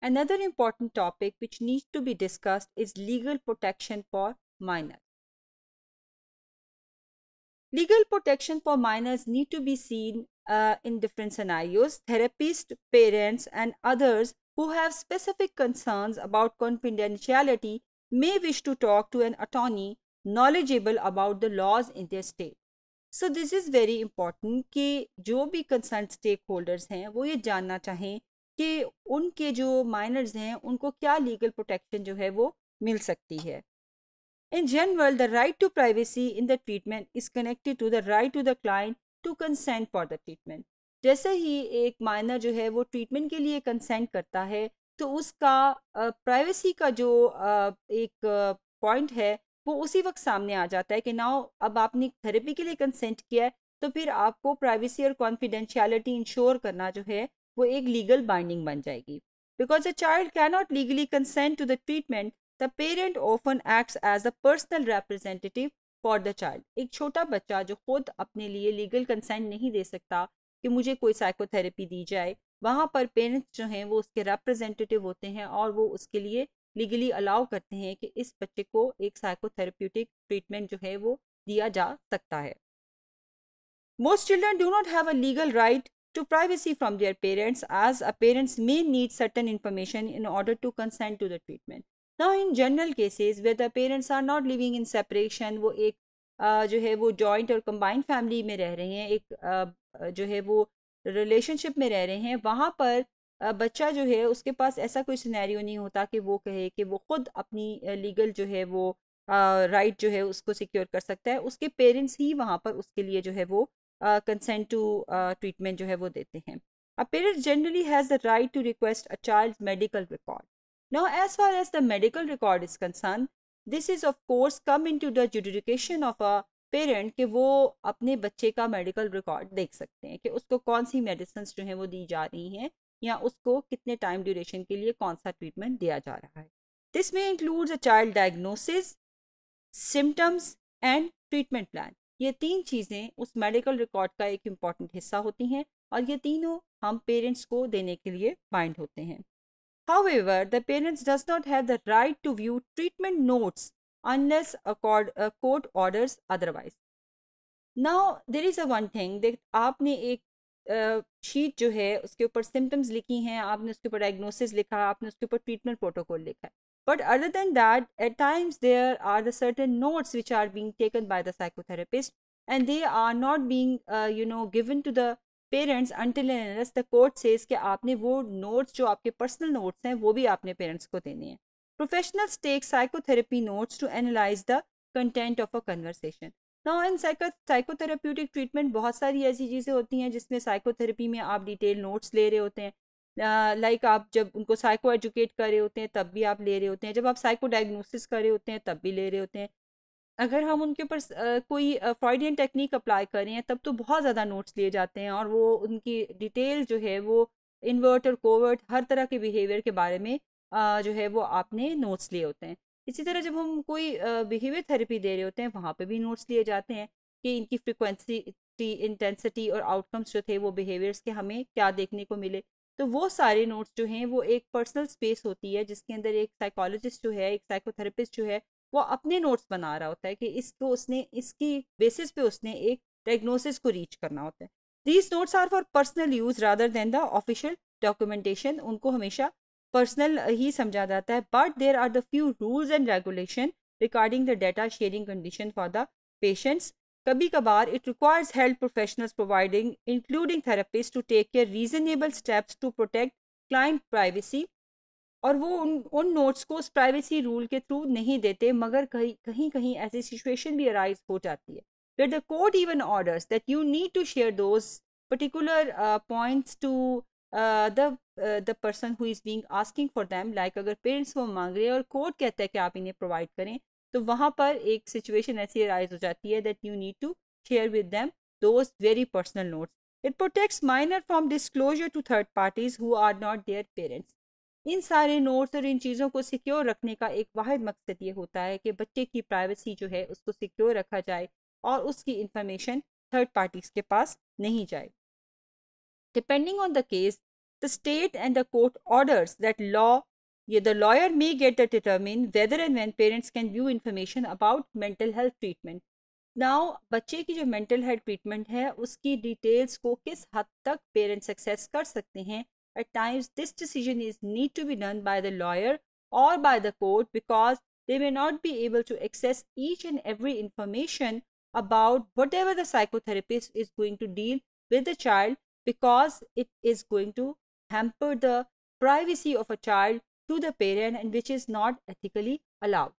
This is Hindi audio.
Another important topic which needs to be discussed is legal protection for minors. Legal protection for minors need to be seen uh, in different scenarios. Therapists, parents and others who have specific concerns about confidentiality may wish to talk to an attorney knowledgeable about the laws in their state. So this is very important कि जो भी कंसर्न स्टेक हैं वो ये जानना चाहें कि उनके जो माइनर्स हैं उनको क्या लीगल प्रोटेक्शन जो है वो मिल सकती है in general the right to privacy in the treatment is connected to the right to the client to consent for the treatment जैसे ही एक माइनर जो है वो ट्रीटमेंट के लिए कंसेंट करता है तो उसका प्राइवेसी का जो एक पॉइंट है वो उसी वक्त सामने आ जाता है कि नाउ अब आपने थेरेपी के लिए कंसेंट किया है तो फिर आपको प्राइवेसी और कॉन्फिडेंशियलिटी इंश्योर करना जो है वो एक लीगल बाइंडिंग बन जाएगी because a child cannot legally consent to the treatment the parent often act as a personal representative for the child एक छोटा बच्चा जो खुद अपने लिए लीगल कंसेंट नहीं दे सकता कि मुझे कोई साइकोथेरेपी दी जाए वहाँ पर पेरेंट्स जो हैं वो उसके रिप्रेजेंटेटिव होते हैं और वो उसके लिए लीगली अलाउ करते हैं कि इस बच्चे को एक साइकोथेरेप्यूटिक ट्रीटमेंट जो है वो दिया जा सकता है most children do not have a legal right to privacy from their parents as a parents may need certain information in order to consent to the treatment. Now in general cases where the parents are not living in separation वो एक आ, जो है वो जॉइंट और कंबाइंड फैमिली में रह रहे हैं एक आ, जो है वो रिलेशनशिप में रह रहे हैं वहाँ पर आ, बच्चा जो है उसके पास ऐसा कोई सिनेरियो नहीं होता कि वो कहे कि वो खुद अपनी लीगल जो है वो राइट जो है उसको सिक्योर कर सकता है उसके पेरेंट्स ही वहाँ पर उसके लिए जो है वो कंसेंट टू ट्रीटमेंट जो है वो देते हैं a parent generally has the right to request a child medical record now as far as the medical record is concern this is of course come in to the jurisdiction of a parent कि वो अपने बच्चे का मेडिकल रिकॉर्ड देख सकते हैं कि उसको कौन सी मेडिसिन जो हैं वो दी जा रही हैं या उसको कितने टाइम ड्यूरेशन के लिए कौन सा ट्रीटमेंट दिया जा रहा है दिस में includes a child diagnosis symptoms and treatment plan ये तीन चीज़ें उस मेडिकल रिकॉर्ड का एक इम्पॉर्टेंट हिस्सा होती हैं और ये तीनों हम पेरेंट्स को देने के लिए बाइंड होते हैं however the parents does not have the right to view treatment notes unless accord court orders otherwise now there is a one thing आपने एक शीट uh, जो है उसके ऊपर सिम्टम्स लिखी हैं आपने उसके ऊपर डायग्नोसिस लिखा आपने उसके ऊपर ट्रीटमेंट प्रोटोकॉल लिखा है But other than that, at times there are the certain notes which are being taken by the psychotherapist and they are not being, uh, you know, given to the parents until and the court says के आपने वो नोट्स जो आपके पर्सनल नोट्स हैं वो भी आपने पेरेंट्स को देने हैं professionals take psychotherapy notes to analyse the content of a conversation now in psychotherapeutic treatment बहुत सारी ऐसी चीज़ें होती हैं जिसमें साइकोथेरेपी में आप डिटेल नोट्स ले रहे होते हैं लाइक आप जब उनको साइको एजुकेट कर रहे होते हैं तब भी आप ले रहे होते हैं जब आप साइको डायग्नोसिस कर रहे होते हैं तब भी ले रहे होते हैं अगर हम उनके ऊपर कोई फ्रॉइडियन टेक्निक अप्लाई करें तब तो बहुत ज़्यादा नोट्स लिए जाते हैं और वो उनकी डिटेल जो है वो इन्वर्ट और कोवर्ट हर तरह के बिहेवियर के बारे में आ, जो है वो आपने नोट्स लिए होते हैं इसी तरह जब हम कोई बिहेवियर थेरेपी दे रहे होते हैं वहाँ पे भी नोट्स लिए जाते हैं कि इनकी फ्रिक्वेंसी इंटेंसिटी और आउटकम्स जो थे वो बिहेवियर्स के हमें क्या देखने को मिले तो वो सारे नोट्स जो हैं वो एक पर्सनल स्पेस होती है जिसके अंदर एक साइकोलॉजिस्ट जो है एक साइकोथेरेपिस्ट जो है वो अपने नोट्स बना रहा होता है कि इसको उसने इसकी बेसिस पे उसने एक डायग्नोसिस को रीच करना होता है these notes are for personal use rather than the official documentation उनको हमेशा पर्सनल ही समझा जाता है but there are the few rules and regulation regarding the data sharing condition for the patients कभी कभार it requires health professionals providing including therapist to take care reasonable steps to protect client privacy और वो उन उन नोट्स को उस प्राइवेसी रूल के थ्रू नहीं देते मगर कहीं कहीं कहीं ऐसी सिचुएशन भी अराइज हो जाती है where the court even orders that you need to share those particular points to the the person who is being asking for them like अगर पेरेंट्स वो मांग रहे हैं और कोर्ट कहता है कि आप इन्हें प्रोवाइड करें तो वहाँ पर एक सिचुएशन ऐसी राइज हो जाती है that you need to share with them those very personal notes it protects minor from disclosure to third parties who are not their parents in सारे नोट्स और इन चीज़ों को सिक्योर रखने का एक वाद मकसद ये होता है कि बच्चे की प्राइवेसी जो है उसको सिक्योर रखा जाए और उसकी इंफॉर्मेशन थर्ड पार्टीज के पास नहीं जाए depending on the case the state and the court orders that law Yeah, the lawyer may get to determine whether and when parents can view information about mental health treatment. Now, बच्चे की जो mental health treatment है, उसकी details को किस हद तक parents access कर सकते हैं? At times, this decision is need to be done by the lawyer or by the court because they may not be able to access each and every information about whatever the psychotherapist is going to deal with the child because it is going to hamper the privacy of a child to the parent and which is not ethically allowed.